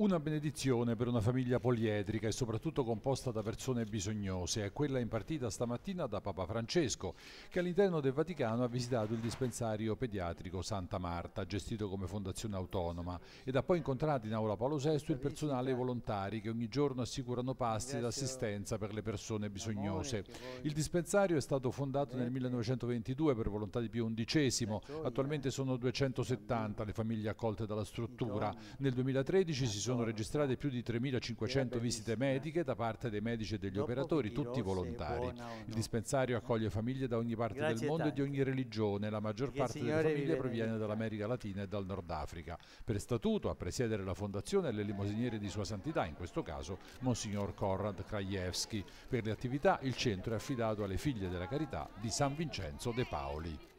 Una benedizione per una famiglia poliedrica e soprattutto composta da persone bisognose è quella impartita stamattina da Papa Francesco, che all'interno del Vaticano ha visitato il dispensario pediatrico Santa Marta, gestito come fondazione autonoma, ed ha poi incontrato in aula Paolo VI il personale volontari che ogni giorno assicurano pasti ed assistenza per le persone bisognose. Il dispensario è stato fondato nel 1922 per volontà di Pio XI, eh. attualmente sono 270 le famiglie accolte dalla struttura. Nel 2013 si sono sono registrate più di 3.500 visite mediche da parte dei medici e degli operatori, tutti volontari. Il dispensario accoglie famiglie da ogni parte del mondo e di ogni religione, la maggior parte delle famiglie proviene dall'America Latina e dal Nord Africa. Per statuto a presiedere la fondazione è l'elemosiniere di Sua Santità, in questo caso Monsignor Konrad Krajewski. Per le attività il centro è affidato alle figlie della carità di San Vincenzo De Paoli.